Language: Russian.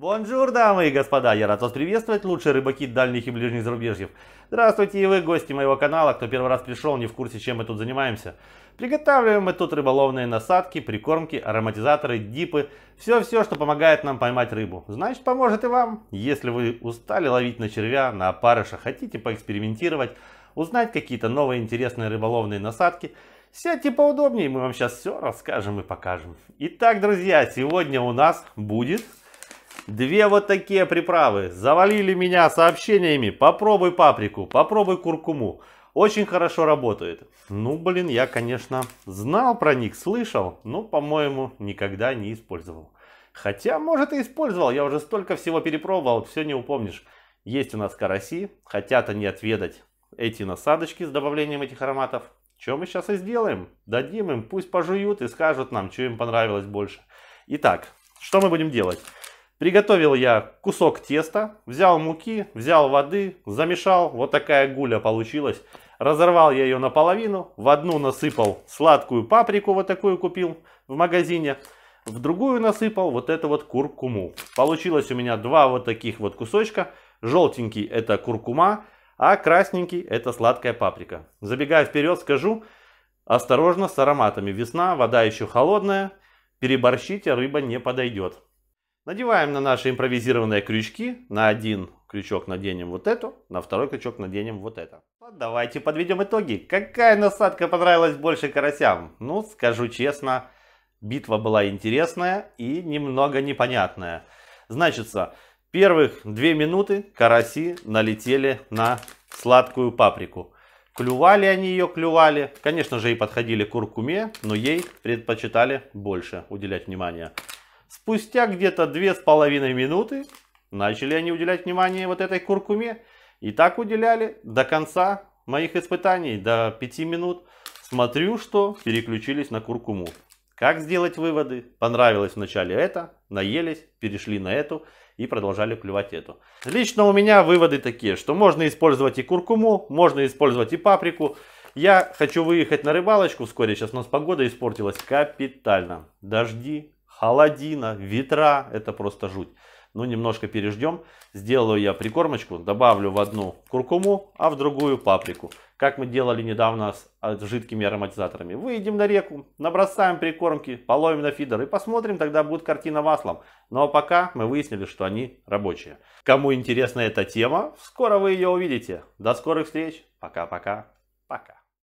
Бонжур, дамы и господа, я рад вас приветствовать, лучшие рыбаки дальних и ближних зарубежьев. Здравствуйте и вы, гости моего канала, кто первый раз пришел, не в курсе, чем мы тут занимаемся. Приготавливаем мы тут рыболовные насадки, прикормки, ароматизаторы, дипы, все-все, что помогает нам поймать рыбу. Значит, поможет и вам. Если вы устали ловить на червя, на опарыша, хотите поэкспериментировать, узнать какие-то новые интересные рыболовные насадки, сядьте поудобнее, мы вам сейчас все расскажем и покажем. Итак, друзья, сегодня у нас будет Две вот такие приправы завалили меня сообщениями. Попробуй паприку, попробуй куркуму. Очень хорошо работает. Ну, блин, я, конечно, знал про них, слышал, но, по-моему, никогда не использовал. Хотя, может, и использовал. Я уже столько всего перепробовал, все не упомнишь. Есть у нас караси, хотят они отведать эти насадочки с добавлением этих ароматов. Что мы сейчас и сделаем? Дадим им, пусть пожуют и скажут нам, что им понравилось больше. Итак, что мы будем делать? Приготовил я кусок теста, взял муки, взял воды, замешал. Вот такая гуля получилась. Разорвал я ее наполовину, в одну насыпал сладкую паприку, вот такую купил в магазине. В другую насыпал вот это вот куркуму. Получилось у меня два вот таких вот кусочка. Желтенький это куркума, а красненький это сладкая паприка. Забегая вперед скажу, осторожно с ароматами. Весна, вода еще холодная, переборщите, рыба не подойдет. Надеваем на наши импровизированные крючки. На один крючок наденем вот эту, на второй крючок наденем вот это. Давайте подведем итоги. Какая насадка понравилась больше карасям? Ну, скажу честно, битва была интересная и немного непонятная. Значится, первых две минуты караси налетели на сладкую паприку. Клювали они ее, клювали. Конечно же, и подходили к куркуме, но ей предпочитали больше уделять внимание. Спустя где-то две с половиной минуты начали они уделять внимание вот этой куркуме. И так уделяли до конца моих испытаний, до пяти минут. Смотрю, что переключились на куркуму. Как сделать выводы? Понравилось вначале это, наелись, перешли на эту и продолжали клевать эту. Лично у меня выводы такие, что можно использовать и куркуму, можно использовать и паприку. Я хочу выехать на рыбалочку вскоре, сейчас у нас погода испортилась капитально. Дожди, холодина, ветра, это просто жуть. Ну, немножко переждем. Сделаю я прикормочку, добавлю в одну куркуму, а в другую паприку. Как мы делали недавно с а, жидкими ароматизаторами. Выйдем на реку, набросаем прикормки, половим на фидер и посмотрим, тогда будет картина маслом. Но ну, а пока мы выяснили, что они рабочие. Кому интересна эта тема, скоро вы ее увидите. До скорых встреч. Пока-пока. Пока. -пока. Пока.